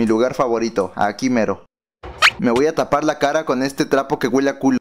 Mi lugar favorito, aquí mero. Me voy a tapar la cara con este trapo que huele a culo.